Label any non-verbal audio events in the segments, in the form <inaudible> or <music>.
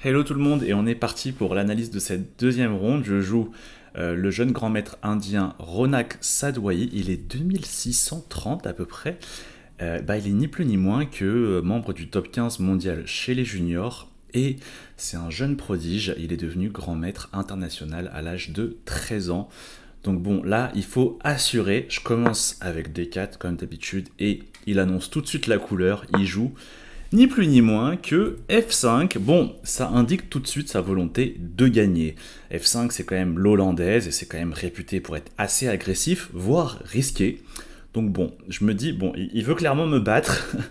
Hello tout le monde et on est parti pour l'analyse de cette deuxième ronde. Je joue euh, le jeune grand maître indien Ronak Sadwai. Il est 2630 à peu près. Euh, bah, il est ni plus ni moins que euh, membre du top 15 mondial chez les juniors et c'est un jeune prodige. Il est devenu grand maître international à l'âge de 13 ans. Donc bon, là, il faut assurer. Je commence avec D4 comme d'habitude et il annonce tout de suite la couleur. Il joue ni plus ni moins que F5. Bon, ça indique tout de suite sa volonté de gagner. F5, c'est quand même l'hollandaise et c'est quand même réputé pour être assez agressif, voire risqué. Donc bon, je me dis, bon, il veut clairement me battre. <laughs>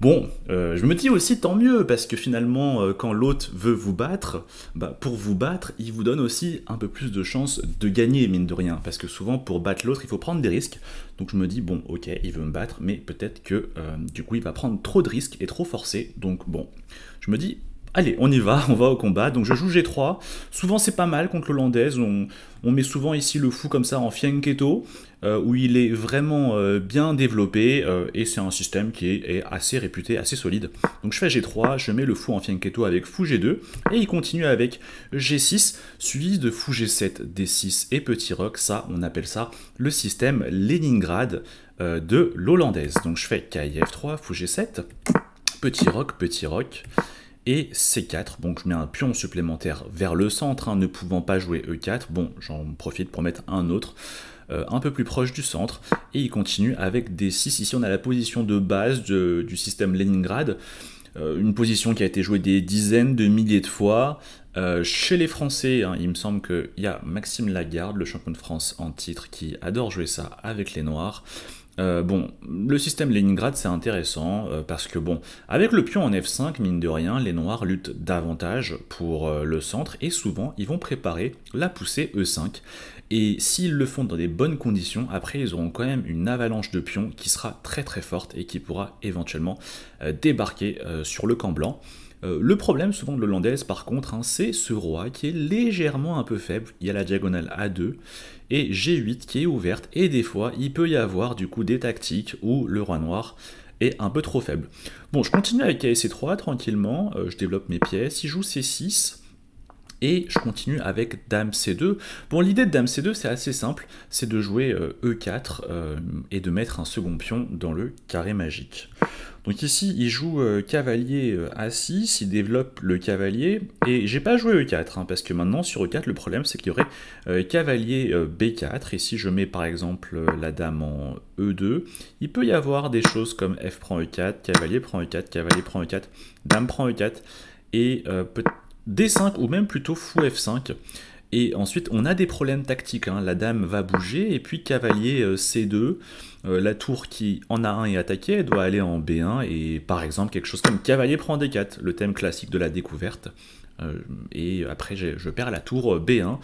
Bon, euh, je me dis aussi tant mieux, parce que finalement, euh, quand l'autre veut vous battre, bah, pour vous battre, il vous donne aussi un peu plus de chances de gagner, mine de rien. Parce que souvent, pour battre l'autre, il faut prendre des risques. Donc je me dis, bon, ok, il veut me battre, mais peut-être que euh, du coup, il va prendre trop de risques et trop forcer. Donc bon, je me dis, Allez, on y va, <laughs> on va au combat. Donc je joue G3. Souvent c'est pas mal contre l'Hollandaise. On, met souvent ici le fou comme ça en Fianchetto, euh, où il est vraiment euh, bien développé, euh, et c'est un système qui est, assez réputé, assez solide. Donc je fais G3, je mets le fou en Fianchetto avec fou G2, et il continue avec G6, suivi de fou G7, D6 et petit roc. Ça, on appelle ça le système Leningrad de l'Hollandaise. Donc je fais KIF3, fou G7, petit roc, petit roc et C4, donc je mets un pion supplémentaire vers le centre, hein, ne pouvant pas jouer E4, bon j'en profite pour mettre un autre euh, un peu plus proche du centre, et il continue avec D6, ici on a la position de base du système Leningrad, euh, une position qui a été jouée des dizaines de milliers de fois, euh, chez les Français, hein. il me semble qu'il y a Maxime Lagarde, le champion de France en titre, qui adore jouer ça avec les Noirs. Euh, bon, le système Leningrad, c'est intéressant, euh, parce que bon, avec le pion en F5, mine de rien, les noirs luttent davantage pour euh, le centre, et souvent, ils vont préparer la poussée E5. Et s'ils le font dans des bonnes conditions, après, ils auront quand même une avalanche de pions qui sera très très forte et qui pourra éventuellement débarquer sur le camp blanc. le problème souvent de l'hollandaise par contre, hein, c'est ce roi qui est légèrement un peu faible. Il y a la diagonale A2 et G8 qui est ouverte, et des fois il peut y avoir du coup des tactiques où le roi noir est un peu trop faible. Bon, je continue avec ksc 3 tranquillement, euh, je développe mes pièces, il joue C6, et je continue avec Dame C2. Bon, l'idée de Dame C2, c'est assez simple, c'est de jouer E4 euh, e euh, et de mettre un second pion dans le carré magique. Donc ici, il joue euh, cavalier A6, il développe le cavalier, et j'ai pas joué E4, hein, parce que maintenant sur E4, le problème c'est qu'il y aurait cavalier B4, et si je mets par exemple la dame en E2, il peut y avoir des choses comme F prend E4, cavalier prend E4, cavalier prend E4, dame prend E4, et peut-être D5 ou même plutôt fou F5. Et ensuite, on a des problèmes tactiques. Hein. La dame va bouger, et puis cavalier euh, C2. Euh, la tour qui en A1 est attaquée, elle doit aller en B1, et par exemple, quelque chose comme cavalier prend D4, le thème classique de la découverte. Euh, et après, je perds la tour B1.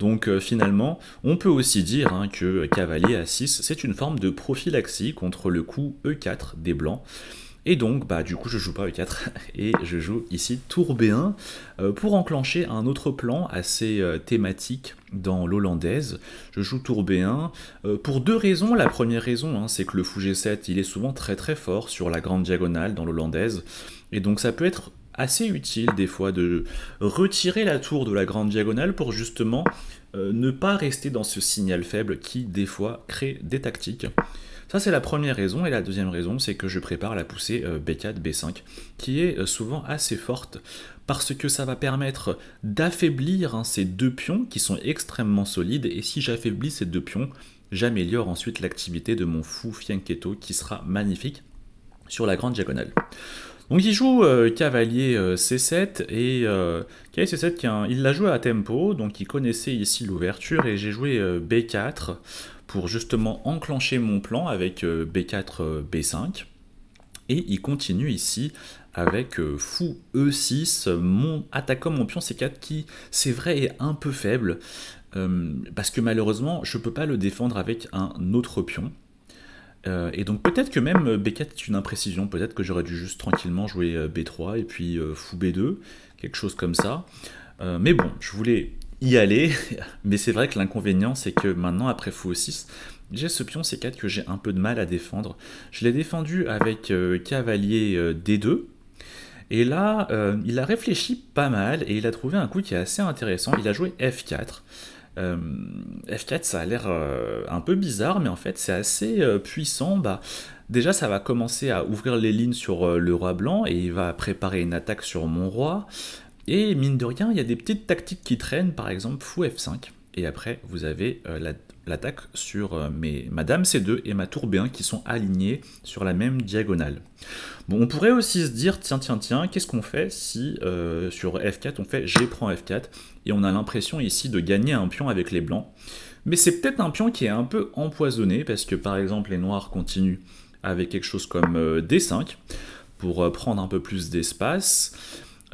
Donc finalement, on peut aussi dire hein, que cavalier A6, c'est une forme de prophylaxie contre le coup E4 des blancs. Et donc, bah, du coup, je joue pas E4 <laughs> et je joue ici tour B1 euh, pour enclencher un autre plan assez euh, thématique dans l'hollandaise. Je joue tour B1 euh, pour deux raisons. La première raison, hein, c'est que le fou G7, il est souvent très très fort sur la grande diagonale dans l'hollandaise. Et donc, ça peut être assez utile des fois de retirer la tour de la grande diagonale pour justement ne pas rester dans ce signal faible qui des fois crée des tactiques. Ça, c'est la première raison. Et la deuxième raison, c'est que je prépare la poussée B4, euh, B5, qui est euh, souvent assez forte parce que ça va permettre d'affaiblir hein, ces deux pions qui sont extrêmement solides. Et si j'affaiblis ces deux pions, j'améliore ensuite l'activité de mon fou Fianchetto qui sera magnifique sur la grande diagonale. Donc il joue euh, cavalier C7 et C7 qui il l'a joué à tempo donc il connaissait ici l'ouverture et j'ai joué B4 pour justement enclencher mon plan avec B4, euh, B5. Euh, et il continue ici avec euh, fou E6, mon attaquant, mon pion C4 qui, c'est vrai, est un peu faible. parce que malheureusement, je peux pas le défendre avec un autre pion. et donc peut-être que même B4 est une imprécision, peut-être que j'aurais dû juste tranquillement jouer B3 et puis fou B2, quelque chose comme ça. mais bon, je voulais y aller. <laughs> Mais c'est vrai que l'inconvénient, c'est que maintenant, après fou 6, j'ai ce pion C4 que j'ai un peu de mal à défendre. Je l'ai défendu avec euh, cavalier euh, D2. Et là, euh, il a réfléchi pas mal et il a trouvé un coup qui est assez intéressant. Il a joué F4. F4, ça a l'air un peu bizarre, mais en fait, c'est assez puissant. Bah, déjà, ça va commencer à ouvrir les lignes sur le roi blanc et il va préparer une attaque sur mon roi. Et mine de rien, il y a des petites tactiques qui traînent, par exemple fou f5. Et après, vous avez euh, l'attaque sur euh, mes, ma dame c2 et ma tour b1 qui sont alignées sur la même diagonale. Bon, on pourrait aussi se dire, tiens, tiens, tiens, qu'est-ce qu'on fait si euh, sur f4, on fait j'ai prend f4 et on a l'impression ici de gagner un pion avec les blancs. Mais c'est peut-être un pion qui est un peu empoisonné parce que par exemple, les noirs continuent avec quelque chose comme d5 pour prendre un peu plus d'espace.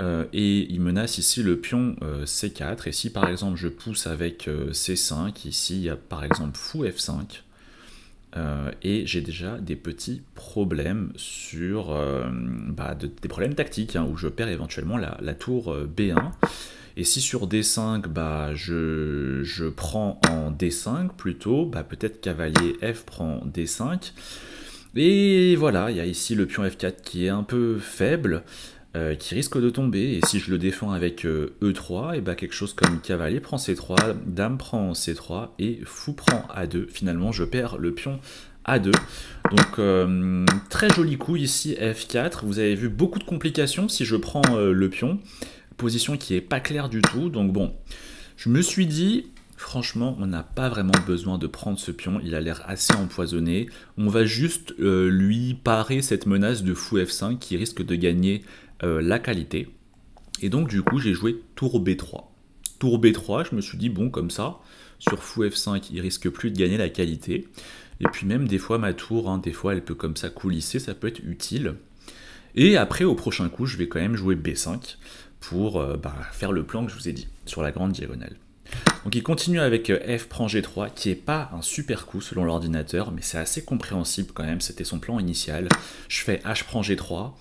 Euh, et il menace ici le pion euh, C4, et si par exemple je pousse avec euh, C5, ici il y a par exemple fou F5, et j'ai déjà des petits problèmes sur bah, des problèmes tactiques, hein, où je perds éventuellement la, tour B1, et si sur D5, bah, je, prends en D5 plutôt, bah, peut-être cavalier F prend D5, et voilà, il y a ici le pion F4 qui est un peu faible, euh, qui risque de tomber. Et si je le défends avec E3, et bah quelque chose comme cavalier prend C3, dame prend C3 et fou prend A2. Finalement, je perds le pion a2. Donc euh, très joli coup ici F4. Vous avez vu beaucoup de complications si je prends euh, le pion. Position qui est pas claire du tout. Donc bon, je me suis dit, franchement, on n'a pas vraiment besoin de prendre ce pion. Il a l'air assez empoisonné. On va juste lui parer cette menace de fou F5 qui risque de gagner euh, la qualité. Et donc du coup j'ai joué tour B3. Tour B3, je me suis dit, bon comme ça, sur fou F5, il risque plus de gagner la qualité. Et puis même des fois ma tour, hein, des fois elle peut comme ça coulisser, ça peut être utile. Et après au prochain coup, je vais quand même jouer B5 pour euh, bah, faire le plan que je vous ai dit sur la grande diagonale. Donc il continue avec euh, F prend G3, qui est pas un super coup selon l'ordinateur, mais c'est assez compréhensible quand même, c'était son plan initial. Je fais H prend G3.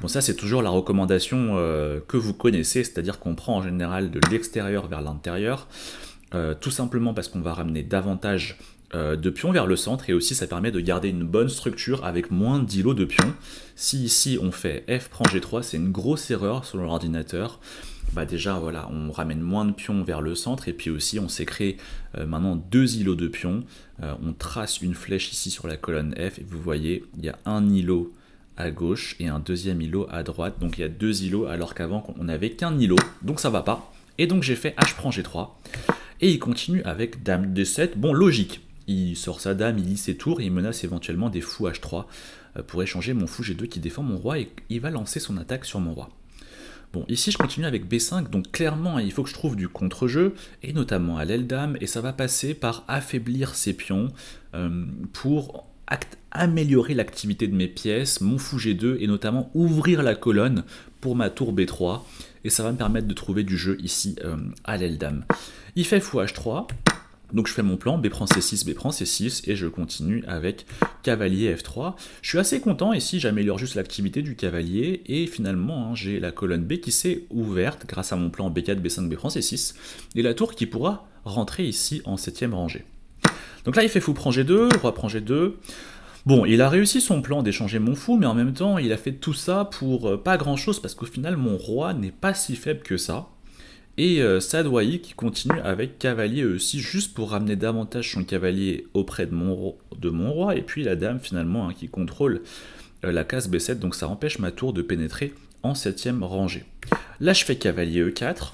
Bon ça c'est toujours la recommandation euh, que vous connaissez, c'est-à-dire qu'on prend en général de l'extérieur vers l'intérieur, euh, tout simplement parce qu'on va ramener davantage de pions vers le centre et aussi ça permet de garder une bonne structure avec moins d'îlots de pions. Si ici on fait F prend G3, c'est une grosse erreur selon l'ordinateur. Bah déjà voilà, on ramène moins de pions vers le centre et puis aussi on s'est créé euh, maintenant deux îlots de pions. Euh, on trace une flèche ici sur la colonne F et vous voyez il y a un îlot à gauche et un deuxième îlot à droite. Donc il y a deux îlots alors qu'avant on n'avait qu'un îlot, donc ça va pas. Et donc j'ai fait H prend G3 et il continue avec Dame D7. Bon logique, il sort sa dame, il lit ses tours et il menace éventuellement des fous H3 euh, pour échanger mon fou G2 qui défend mon roi et il va lancer son attaque sur mon roi. Bon, ici, je continue avec B5, donc clairement, hein, il faut que je trouve du contre-jeu, et notamment à l'aile dame, et ça va passer par affaiblir ses pions euh, pour améliorer l'activité de mes pièces, mon fou G2, et notamment ouvrir la colonne pour ma tour B3, et ça va me permettre de trouver du jeu ici euh, à l'aile dame. Il fait fou H3, donc je fais mon plan, B prend C6, B prend C6, et je continue avec cavalier F3. Je suis assez content ici, j'améliore juste l'activité du cavalier, et finalement hein, j'ai la colonne B qui s'est ouverte grâce à mon plan B4, B5, B prend C6, et la tour qui pourra rentrer ici en septième rangée. Donc là il fait fou prend G2, roi prend G2, Bon, il a réussi son plan d'échanger mon fou, mais en même temps, il a fait tout ça pour euh, pas grand-chose, parce qu'au final, mon roi n'est pas si faible que ça. Et euh, qui continue avec cavalier E6 juste pour ramener davantage son cavalier auprès de mon, roi, Et puis la dame finalement hein, qui contrôle euh, la case B7, donc ça empêche ma tour de pénétrer en 7 rangée. Là je fais cavalier E4.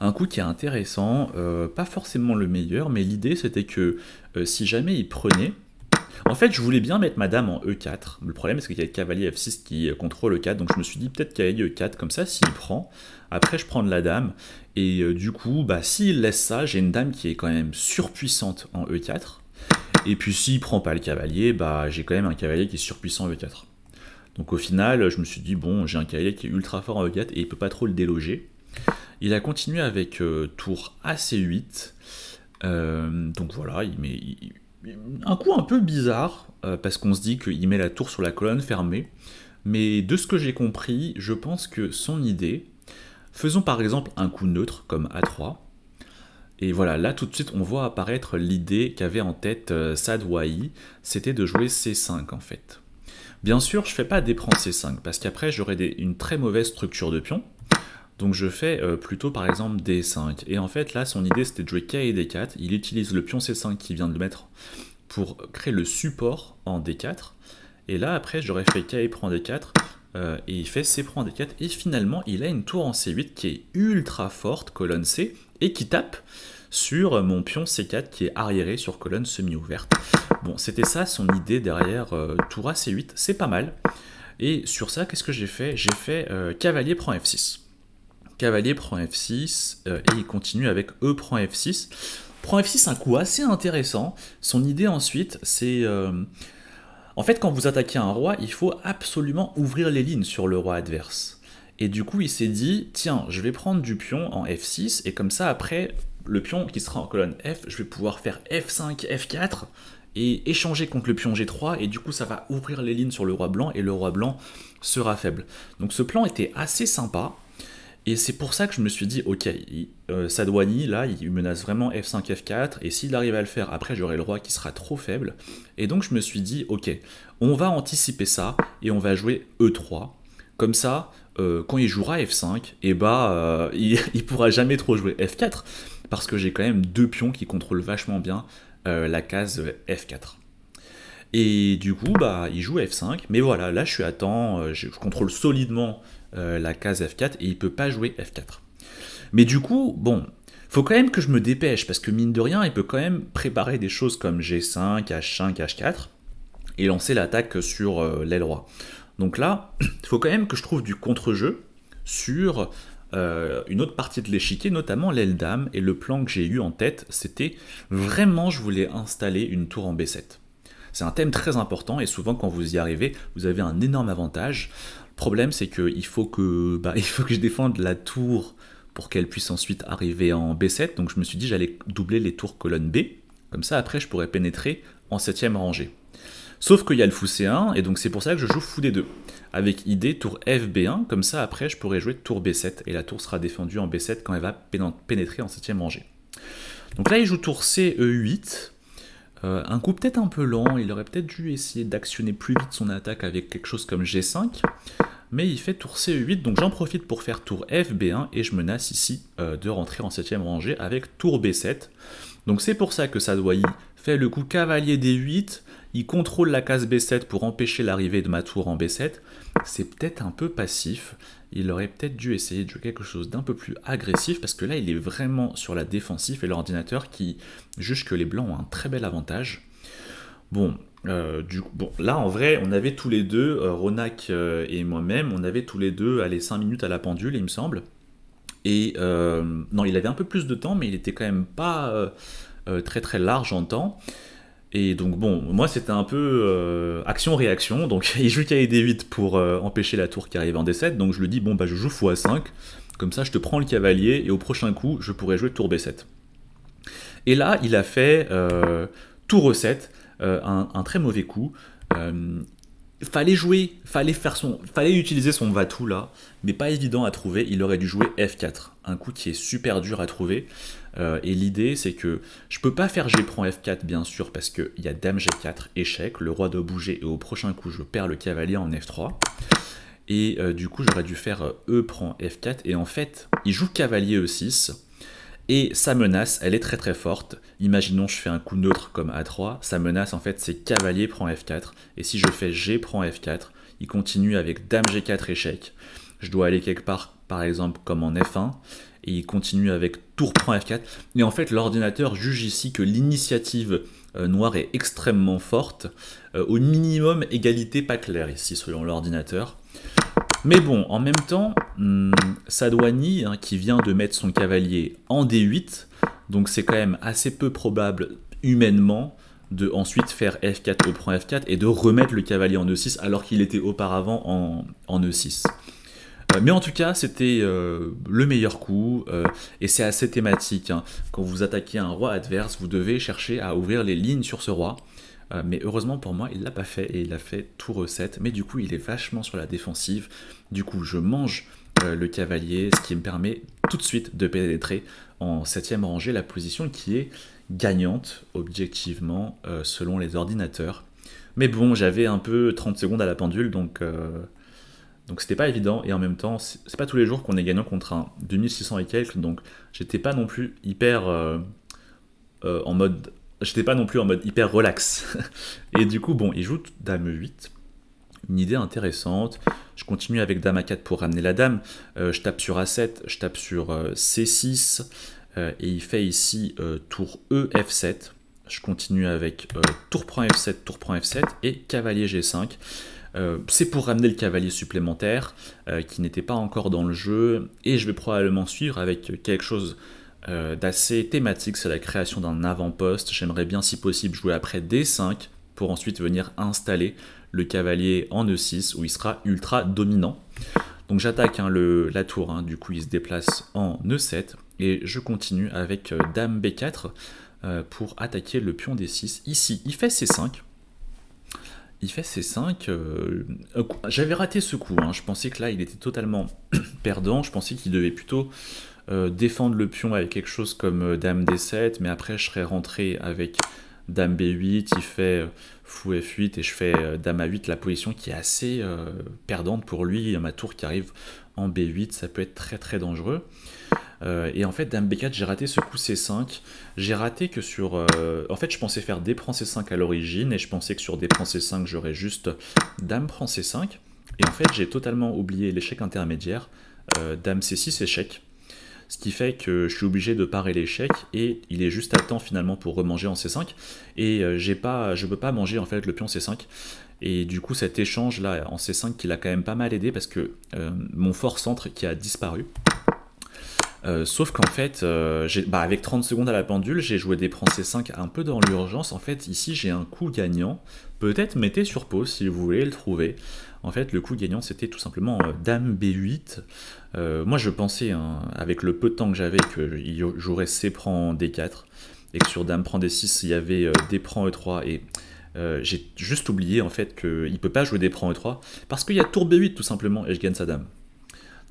Un coup qui est intéressant, euh, pas forcément le meilleur, mais l'idée c'était que euh, si jamais il prenait, en fait, je voulais bien mettre ma dame en E4. Le problème, c'est qu'il y a le cavalier F6 qui euh, contrôle E4. Donc, je me suis dit, peut-être cavalier E4, comme ça, s'il prend, après, je prends de la dame. Et euh, du coup, bah, s'il laisse ça, j'ai une dame qui est quand même surpuissante en E4. Et puis, s'il prend pas le cavalier, bah, j'ai quand même un cavalier qui est surpuissant en E4. Donc, au final, je me suis dit, bon, j'ai un cavalier qui est ultra fort en E4 et il peut pas trop le déloger. Il a continué avec euh, tour AC8. donc voilà, il, met, un coup un peu bizarre, euh, parce qu'on se dit qu'il met la tour sur la colonne fermée, mais de ce que j'ai compris, je pense que son idée, faisons par exemple un coup neutre comme A3, et voilà, là tout de suite on voit apparaître l'idée qu'avait en tête euh, c'était de jouer C5 en fait. Bien sûr, je ne fais pas déprendre C5, parce qu'après j'aurais une très mauvaise structure de pions. Donc je fais euh, plutôt par exemple D5. Et en fait là son idée c'était de jouer K et D4. Il utilise le pion C5 qui vient de le mettre pour créer le support en D4. Et là après j'aurais fait K et prend D4. Euh, et il fait C prend D4. Et finalement il a une tour en C8 qui est ultra forte, colonne C, et qui tape sur mon pion C4 qui est arriéré sur colonne semi-ouverte. Bon, c'était ça son idée derrière euh, tour A C8, c'est pas mal. Et sur ça, qu'est-ce que j'ai fait J'ai fait cavalier prend F6 cavalier prend f6, euh, et il continue avec e prend f6. Prend f6, un coup assez intéressant. Son idée ensuite, c'est... Euh, en fait, quand vous attaquez un roi, il faut absolument ouvrir les lignes sur le roi adverse. Et du coup, il s'est dit, tiens, je vais prendre du pion en f6, et comme ça, après, le pion qui sera en colonne f, je vais pouvoir faire f5, f4, et échanger contre le pion g3, et du coup, ça va ouvrir les lignes sur le roi blanc, et le roi blanc sera faible. Donc ce plan était assez sympa, et c'est pour ça que je me suis dit, ok, euh, Sadouani, là, il menace vraiment F5, F4, et s'il arrive à le faire, après j'aurai le roi qui sera trop faible. Et donc je me suis dit, ok, on va anticiper ça, et on va jouer E3. Comme ça, euh, quand il jouera F5, et bah, il, il, pourra jamais trop jouer F4, parce que j'ai quand même deux pions qui contrôlent vachement bien euh, la case F4. Et du coup, bah, il joue F5. Mais voilà, là, je suis à temps. Euh, je, contrôle solidement euh, la case F4 et il ne peut pas jouer F4. Mais du coup, bon, faut quand même que je me dépêche parce que mine de rien, il peut quand même préparer des choses comme G5, H5, H4 et lancer l'attaque sur euh, l'aile roi. Donc là, il <clears throat> faut quand même que je trouve du contre-jeu sur une autre partie de l'échiquier, notamment l'aile dame. Et le plan que j'ai eu en tête, c'était vraiment, je voulais installer une tour en B7. C'est un thème très important et souvent quand vous y arrivez, vous avez un énorme avantage. Le problème c'est qu'il faut, que, bah, <laughs> faut que je défende la tour pour qu'elle puisse ensuite arriver en B7. Donc je me suis dit j'allais doubler les tours colonne B. Comme ça après je pourrais pénétrer en 7ème rangée. Sauf qu'il y a le fou C1 et donc c'est pour ça que je joue fou D2. Avec idée tour FB1, comme ça après je pourrais jouer tour B7 et la tour sera défendue en B7 quand elle va pénétrer en 7ème rangée. Donc là il joue tour CE8. Euh, un coup peut-être un peu lent, il aurait peut-être dû essayer d'actionner plus vite son attaque avec quelque chose comme G5, mais il fait tour C8, donc j'en profite pour faire tour FB1 et je menace ici euh, de rentrer en 7 rangée avec tour B7. Donc c'est pour ça que ça doit y fait le coup cavalier des 8 il contrôle la case B7 pour empêcher l'arrivée de ma tour en B7. C'est peut-être un peu passif, il aurait peut-être dû essayer de jouer quelque chose d'un peu plus agressif parce que là il est vraiment sur la défensive et l'ordinateur qui juge que les blancs ont un très bel avantage. Bon, euh, du, bon, là en vrai, on avait tous les deux, euh, Ronak euh, et moi-même, on avait tous les deux les 5 minutes à la pendule, il me semble. Et non, il avait un peu plus de temps, mais il était quand même pas euh, très très large en temps. Et donc bon, moi c'était un peu euh, action-réaction, donc <laughs> il joue kd des 8 pour euh, empêcher la tour qui arrive en D7, donc je lui dis bon bah je joue x5, comme ça je te prends le cavalier et au prochain coup je pourrais jouer tour B7. Et là il a fait tour 7 e un, un, très mauvais coup, fallait jouer, fallait faire son, fallait utiliser son Vatou là, mais pas évident à trouver. Il aurait dû jouer F4, un coup qui est super dur à trouver. Euh, et l'idée, c'est que je peux pas faire G prend F4 bien sûr parce qu'il y a Dame G4 échec, le roi doit bouger et au prochain coup je perds le cavalier en F3. Et euh, du coup j'aurais dû faire euh, E prend F4 et en fait il joue cavalier E6. Et sa menace, elle est très très forte. Imaginons je fais un coup neutre comme A3, sa menace en fait c'est cavalier prend F4, et si je fais G prend F4, il continue avec dame G4 échec. Je dois aller quelque part par exemple comme en F1, et il continue avec tour prend F4. Et en fait l'ordinateur juge ici que l'initiative euh, noire est extrêmement forte, euh, au minimum égalité pas claire ici selon l'ordinateur. Mais bon, en même temps, hmm, Sadwani, hein, qui vient de mettre son cavalier en D8, donc c'est quand même assez peu probable humainement de ensuite faire F4 au F4 et de remettre le cavalier en E6 alors qu'il était auparavant en, E6. E euh, mais en tout cas, c'était euh, le meilleur coup, euh, et c'est assez thématique. Hein, quand vous attaquez un roi adverse, vous devez chercher à ouvrir les lignes sur ce roi. Euh, mais heureusement pour moi, il l'a pas fait et il a fait tout recette. Mais du coup, il est vachement sur la défensive. Du coup, je mange euh, le cavalier, ce qui me permet tout de suite de pénétrer en septième rangée, la position qui est gagnante objectivement euh, selon les ordinateurs. Mais bon, j'avais un peu 30 secondes à la pendule, donc donc c'était pas évident et en même temps c'est pas tous les jours qu'on est gagnant contre un 2600 et quelques donc j'étais pas non plus hyper en mode j'étais pas non plus en mode hyper relax. <laughs> Et du coup, bon, il joue dame 8. Une idée intéressante. Je continue avec dame a 4 pour ramener la dame. Euh, je tape sur A7, je tape sur euh, C6. Euh, et il fait ici tour E, F7. Je continue avec tour prend F7, tour prend F7 et cavalier G5. c'est pour ramener le cavalier supplémentaire qui n'était pas encore dans le jeu et je vais probablement suivre avec quelque chose euh, d'assez thématique, c'est la création d'un avant-poste. J'aimerais bien, si possible, jouer après D5 pour ensuite venir installer le cavalier en E6 où il sera ultra dominant. Donc j'attaque hein, la tour, hein. du coup il se déplace en E7 et je continue avec euh, Dame B4 euh, pour attaquer le pion D6. Ici, il fait C5. Il fait C5. J'avais raté ce coup. Hein. Je pensais que là, il était totalement <clears throat> perdant. Je pensais qu'il devait plutôt euh, défendre le pion avec quelque chose comme euh, dame d7, mais après je serais rentré avec dame b8, il fait euh, fou f8 et je fais dame a8, la position qui est assez perdante pour lui, il ma tour qui arrive en b8, ça peut être très très dangereux. et en fait, dame b4, j'ai raté ce coup c5. J'ai raté que sur... en fait, je pensais faire d prend c5 à l'origine, et je pensais que sur d prend c5, j'aurais juste dame prend c5. Et en fait, j'ai totalement oublié l'échec intermédiaire, dame c6, échec ce qui fait que je suis obligé de parer l'échec et il est juste à temps finalement pour remanger en C5 et euh, j'ai pas, je peux pas manger en fait le pion C5 et du coup cet échange là en C5 qui l'a quand même pas mal aidé parce que euh, mon fort centre qui a disparu euh, sauf qu'en fait, euh, bah, avec 30 secondes à la pendule, j'ai joué des prends C5 un peu dans l'urgence. En fait, ici, j'ai un coup gagnant. Peut-être mettez sur pause si vous voulez le trouver. En fait, le coup gagnant, c'était tout simplement euh, Dame B8. moi, je pensais, hein, avec le peu de temps que j'avais, qu'il jouerait C prend D4. Et que sur Dame prend D6, il y avait D prend E3 et... j'ai juste oublié en fait qu'il ne peut pas jouer des prends e E3 parce qu'il y a tour B8 tout simplement et je gagne sa dame.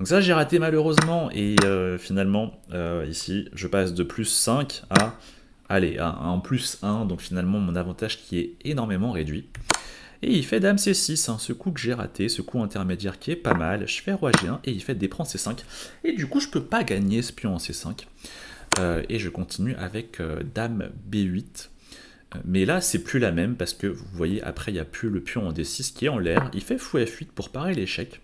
Donc ça, j'ai raté malheureusement. Et euh, finalement, euh, ici, je passe de plus 5 à, allez, à un plus 1. Donc finalement, mon avantage qui est énormément réduit. Et il fait dame c6, hein. ce coup que j'ai raté, ce coup intermédiaire qui est pas mal. Je fais roi g1 et il fait des prends c5. Et du coup, je peux pas gagner ce pion en c5. Euh, et je continue avec dame b8. Mais là, c'est plus la même parce que vous voyez, après, il n'y a plus le pion en D6 qui est en l'air. Il fait fou F8 pour parer l'échec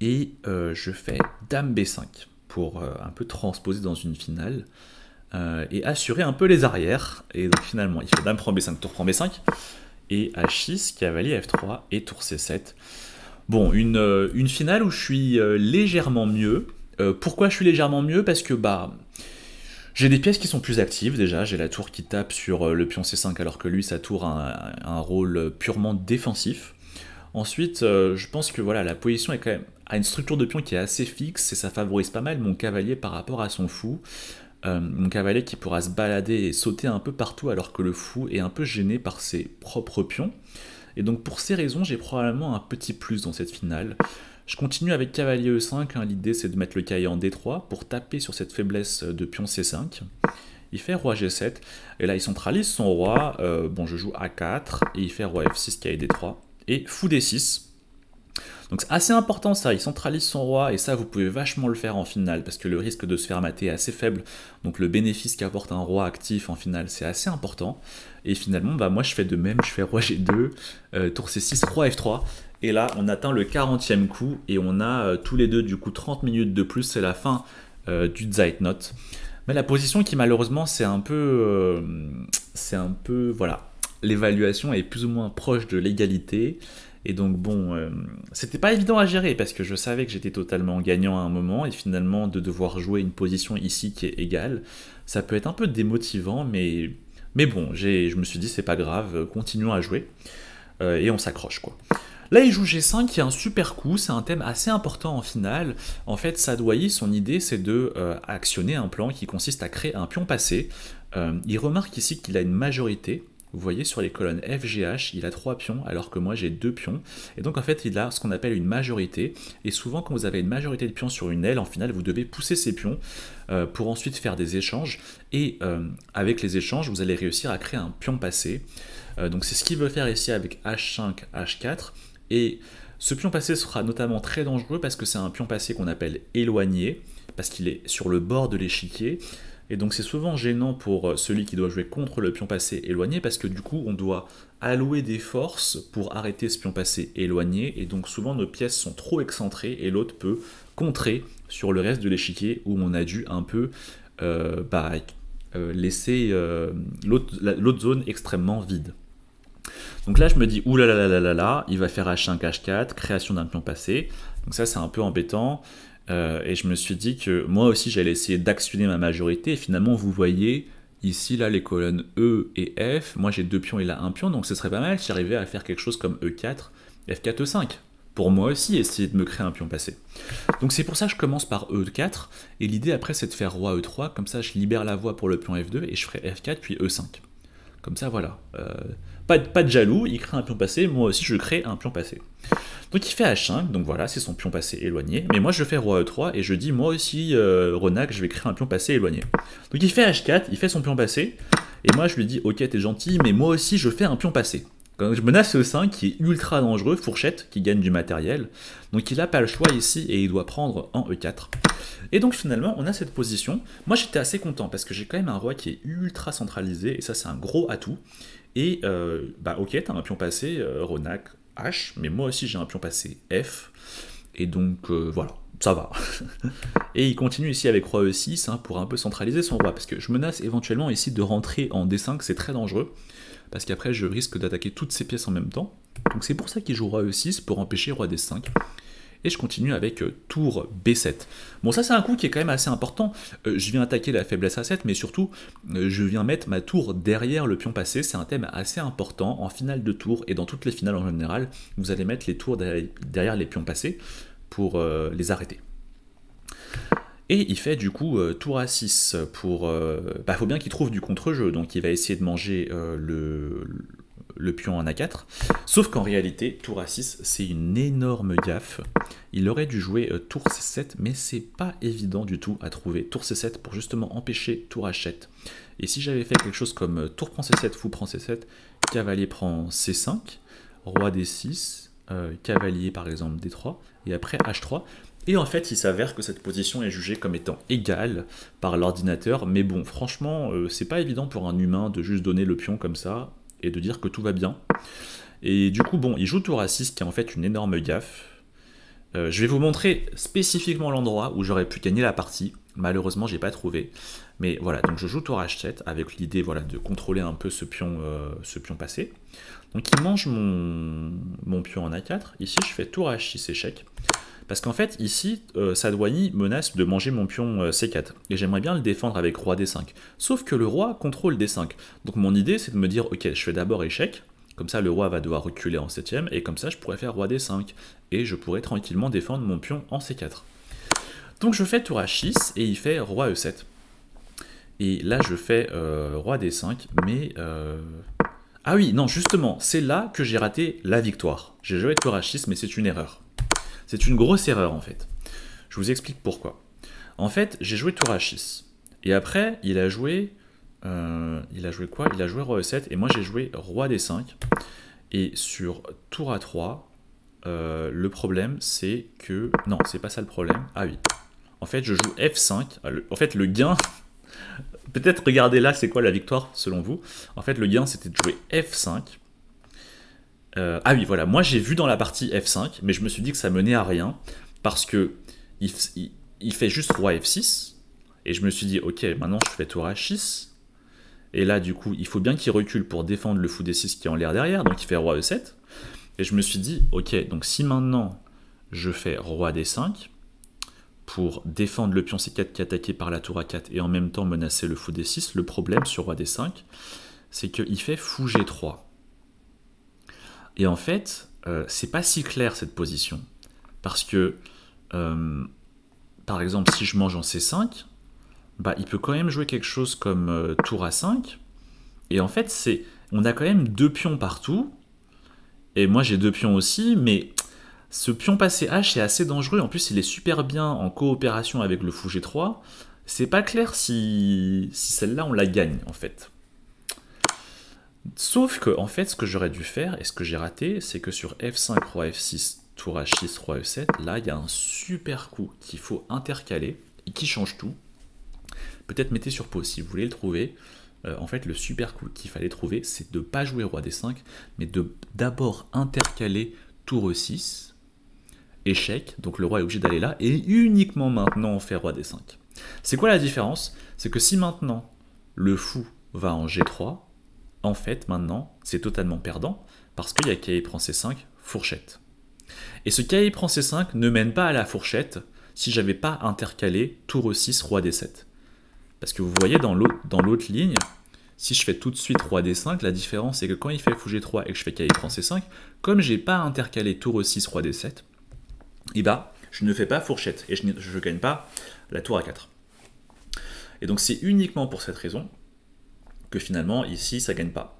et euh, je fais Dame B5 pour euh, un peu transposer dans une finale euh, et assurer un peu les arrières. Et donc finalement, il fait Dame prend B5, Tour prend B5 et H6, Cavalier F3 et Tour C7. Bon, une, une finale où je suis légèrement mieux. pourquoi je suis légèrement mieux Parce que bah j'ai des pièces qui sont plus actives déjà. J'ai la tour qui tape sur le pion C5 alors que lui, sa tour a un, un rôle purement défensif. Ensuite, je pense que voilà, la position est quand même a une structure de pion qui est assez fixe et ça favorise pas mal mon cavalier par rapport à son fou. Euh, mon cavalier qui pourra se balader et sauter un peu partout alors que le fou est un peu gêné par ses propres pions. Et donc pour ces raisons, j'ai probablement un petit plus dans cette finale. Je continue avec cavalier E5, hein, l'idée c'est de mettre le cahier en D3 pour taper sur cette faiblesse de pion C5. Il fait roi G7, et là il centralise son roi, euh, bon je joue A4, et il fait roi F6, cahier D3, et fou D6. Donc c'est assez important ça, il centralise son roi et ça vous pouvez vachement le faire en finale parce que le risque de se faire mater est assez faible. Donc le bénéfice qu'apporte un roi actif en finale c'est assez important. Et finalement bah moi je fais de même, je fais roi G2, euh, tour C6, roi F3. Et là on atteint le 40e coup et on a euh, tous les deux du coup 30 minutes de plus, c'est la fin euh, du Zeitnot. Mais la position qui malheureusement c'est un peu... c'est un peu... voilà. L'évaluation est plus ou moins proche de l'égalité. Et donc bon, euh, c'était pas évident à gérer parce que je savais que j'étais totalement gagnant à un moment et finalement de devoir jouer une position ici qui est égale, ça peut être un peu démotivant, mais, mais bon, je me suis dit c'est pas grave, euh, continuons à jouer euh, et on s'accroche quoi. Là, il joue G5 qui est un super coup, c'est un thème assez important en finale. En fait, Sadwayi, son idée, c'est de actionner un plan qui consiste à créer un pion passé. il remarque ici qu'il a une majorité, vous voyez sur les colonnes FGH, il a trois pions alors que moi j'ai deux pions. Et donc en fait, il a ce qu'on appelle une majorité. Et souvent, quand vous avez une majorité de pions sur une aile, en finale, vous devez pousser ces pions euh, pour ensuite faire des échanges. Et euh, avec les échanges, vous allez réussir à créer un pion passé. Euh, donc c'est ce qu'il veut faire ici avec H5, H4. Et ce pion passé sera notamment très dangereux parce que c'est un pion passé qu'on appelle éloigné, parce qu'il est sur le bord de l'échiquier. Et donc c'est souvent gênant pour euh, celui qui doit jouer contre le pion passé éloigné parce que du coup on doit allouer des forces pour arrêter ce pion passé éloigné et donc souvent nos pièces sont trop excentrées et l'autre peut contrer sur le reste de l'échiquier où on a dû un peu euh, bah, euh, laisser l'autre zone extrêmement vide. Donc là je me dis oulala il va faire H5 H4, création d'un pion passé. Donc ça c'est un peu embêtant. Euh, et je me suis dit que moi aussi j'allais essayer d'actionner ma majorité. Et finalement, vous voyez ici là les colonnes E et F. Moi j'ai deux pions, et là un pion, donc ce serait pas mal si j'arrivais à faire quelque chose comme E4, F4, E5. Pour moi aussi, essayer de me créer un pion passé. Donc c'est pour ça que je commence par E4. Et l'idée après c'est de faire roi E3, comme ça je libère la voie pour le pion F2 et je ferai F4 puis E5. Comme ça, voilà. Euh, pas, de, pas de jaloux, il crée un pion passé, moi aussi je crée un pion passé. Donc il fait H5, donc voilà, c'est son pion passé éloigné. Mais moi je fais Roi E3 et je dis moi aussi, euh, Renac, je vais créer un pion passé éloigné. Donc il fait H4, il fait son pion passé. Et moi je lui dis, ok, t'es gentil, mais moi aussi je fais un pion passé je menace e 5 qui est ultra dangereux, fourchette qui gagne du matériel. Donc il n'a pas le choix ici et il doit prendre en E4. Et donc finalement on a cette position. Moi j'étais assez content parce que j'ai quand même un roi qui est ultra centralisé et ça c'est un gros atout. Et euh, bah ok t'as un pion passé, euh, Ronak H, mais moi aussi j'ai un pion passé F. Et donc euh, voilà, ça va. <laughs> et il continue ici avec roi E6 hein, pour un peu centraliser son roi parce que je menace éventuellement ici de rentrer en D5, c'est très dangereux parce qu'après je risque d'attaquer toutes ces pièces en même temps. Donc c'est pour ça qu'il joue roi e6 pour empêcher roi d5. Et je continue avec euh, tour b7. Bon ça c'est un coup qui est quand même assez important. Euh, je viens attaquer la faiblesse a7 mais surtout euh, je viens mettre ma tour derrière le pion passé. C'est un thème assez important en finale de tour et dans toutes les finales en général. Vous allez mettre les tours derrière les pions passés pour les arrêter. Et il fait du coup euh, tour à 6 pour... Euh, bah faut bien qu'il trouve du contre-jeu, donc il va essayer de manger euh, le, le pion en A4. Sauf qu'en réalité, tour à 6, c'est une énorme gaffe. Il aurait dû jouer tour C7, mais c'est pas évident du tout à trouver. Tour C7 pour justement empêcher tour H7. Et si j'avais fait quelque chose comme tour prend C7, fou prend C7, cavalier prend C5, roi D6, cavalier par exemple D3, et après H3, et en fait, il s'avère que cette position est jugée comme étant égale par l'ordinateur. Mais bon, franchement, euh, c'est pas évident pour un humain de juste donner le pion comme ça et de dire que tout va bien. Et du coup, bon, il joue tour à 6, qui est en fait une énorme gaffe. Euh, je vais vous montrer spécifiquement l'endroit où j'aurais pu gagner la partie. Malheureusement, j'ai pas trouvé. Mais voilà, donc je joue tour H7 avec l'idée voilà, de contrôler un peu ce pion, euh, ce pion passé. Donc il mange mon, mon pion en A4. Ici, je fais tour H6 échec. Parce qu'en fait, ici, euh, Sadouani menace de manger mon pion euh, C4, et j'aimerais bien le défendre avec roi D5. Sauf que le roi contrôle D5. Donc mon idée, c'est de me dire, ok, je fais d'abord échec, comme ça le roi va devoir reculer en 7ème, et comme ça je pourrais faire roi D5, et je pourrais tranquillement défendre mon pion en C4. Donc je fais tour H6, et il fait roi E7. Et là, je fais euh, roi D5, mais... Ah oui, non, justement, c'est là que j'ai raté la victoire. J'ai joué tour H6, mais c'est une erreur. C'est une grosse erreur en fait. Je vous explique pourquoi. En fait, j'ai joué tour H6. Et après, il a joué... Euh, il a joué quoi Il a joué roi E7 et moi j'ai joué roi D5. Et sur tour A3, euh, le problème c'est que... Non, c'est pas ça le problème. Ah oui. En fait, je joue F5. Ah, en fait, le gain... <laughs> Peut-être regardez là, c'est quoi la victoire selon vous En fait, le gain c'était de jouer F5 euh, ah oui, voilà, moi j'ai vu dans la partie F5, mais je me suis dit que ça menait à rien, parce que il, fait juste roi F6, et je me suis dit, ok, maintenant je fais tour H6, et là du coup, il faut bien qu'il recule pour défendre le fou D6 qui est en l'air derrière, donc il fait roi E7, et je me suis dit, ok, donc si maintenant je fais roi D5, pour défendre le pion C4 qui est attaqué par la tour A4 et en même temps menacer le fou D6, le problème sur roi D5, c'est qu'il fait fou G3. Et en fait, euh, c'est pas si clair cette position. Parce que, euh, par exemple, si je mange en C5, bah, il peut quand même jouer quelque chose comme euh, tour à 5. Et en fait, c'est on a quand même deux pions partout. Et moi, j'ai deux pions aussi, mais ce pion passé H est assez dangereux. En plus, il est super bien en coopération avec le fou G3. C'est pas clair si, si celle-là, on la gagne, en fait. Sauf que, en fait, ce que j'aurais dû faire, et ce que j'ai raté, c'est que sur F5, Roi F6, Tour H6, Roi F7, là, il y a un super coup qu'il faut intercaler, et qui change tout. Peut-être mettez sur pause si vous voulez le trouver. Euh, en fait, le super coup qu'il fallait trouver, c'est de ne pas jouer Roi D5, mais de d'abord intercaler Tour E6, échec, donc le roi est obligé d'aller là, et uniquement maintenant on fait roi d5. C'est quoi la différence C'est que si maintenant le fou va en g3, en fait, maintenant, c'est totalement perdant parce qu'il y a cahier prend C5, fourchette. Et ce cahier prend C5 ne mène pas à la fourchette si j'avais pas intercalé tour E6, roi D7. Parce que vous voyez dans l'autre ligne, si je fais tout de suite roi D5, la différence c'est que quand il fait fou 3 et que je fais cahier prend C5, comme j'ai pas intercalé tour E6, roi D7, et bah, je ne fais pas fourchette et je ne gagne pas la tour A4. Et donc c'est uniquement pour cette raison que finalement ici ça gagne pas.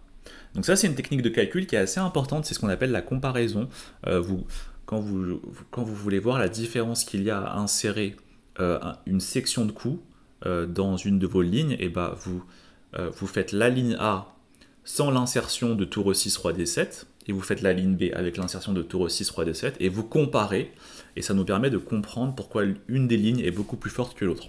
Donc ça c'est une technique de calcul qui est assez importante, c'est ce qu'on appelle la comparaison. Euh, vous, quand, vous, quand vous voulez voir la différence qu'il y a à insérer euh, une section de coups euh, dans une de vos lignes, et eh bah ben, vous, vous faites la ligne A sans l'insertion de tour 6 roi D7, et vous faites la ligne B avec l'insertion de tour 6 roi D7, et vous comparez, et ça nous permet de comprendre pourquoi une des lignes est beaucoup plus forte que l'autre.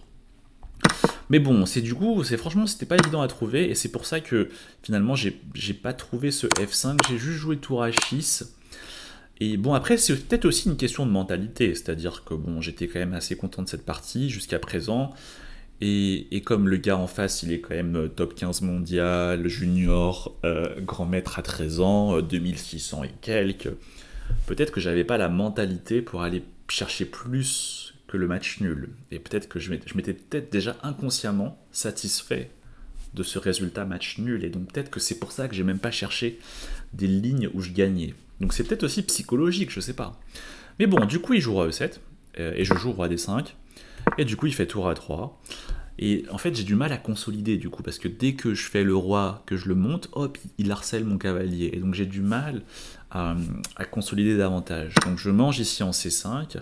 Mais bon, c'est du coup, c'est franchement, c'était pas évident à trouver. Et c'est pour ça que finalement, j'ai pas trouvé ce F5. J'ai juste joué tour à 6 Et bon, après, c'est peut-être aussi une question de mentalité. C'est-à-dire que bon, j'étais quand même assez content de cette partie jusqu'à présent. Et, comme le gars en face, il est quand même euh, top 15 mondial, junior, euh, grand maître à 13 ans, 2600 euh, et quelques, peut-être que j'avais pas la mentalité pour aller chercher plus le match nul. Et peut-être que je m'étais peut-être déjà inconsciemment satisfait de ce résultat match nul. Et donc peut-être que c'est pour ça que j'ai même pas cherché des lignes où je gagnais. Donc c'est peut-être aussi psychologique, je sais pas. Mais bon, du coup, il joue roi E7, euh, et je joue roi des 5 et du coup, il fait tour à 3 Et en fait, j'ai du mal à consolider, du coup, parce que dès que je fais le roi, que je le monte, hop, il harcèle mon cavalier. Et donc j'ai du mal à, consolider davantage. Donc je mange ici en C5,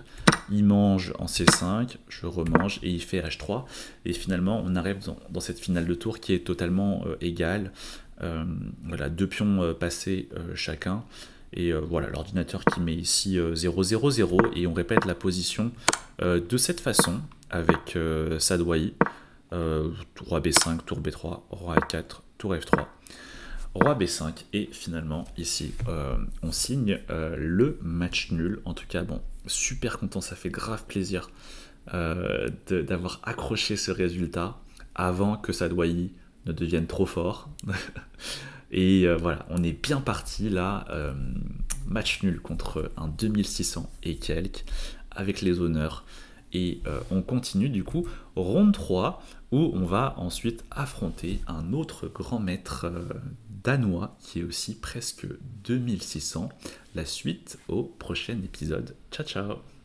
il mange en C5, je remange et il fait H3. Et finalement, on arrive dans, cette finale de tour qui est totalement euh, égale. Euh, voilà, deux pions euh, passés chacun. Et voilà, l'ordinateur qui met ici 0, 0, 0. Et on répète la position de cette façon avec Sadway. Tour b 5 tour B3, Roi A4, tour F3, Roi B5 et finalement ici euh, on signe euh, le match nul. En tout cas bon super content, ça fait grave plaisir euh, d'avoir accroché ce résultat avant que Sadouaï ne devienne trop fort. <laughs> et voilà, on est bien parti là. match nul contre un 2600 et quelques avec les honneurs. Et on continue du coup, ronde 3, où on va ensuite affronter un autre grand maître danois qui est aussi presque 2600. La suite au prochain épisode. Ciao ciao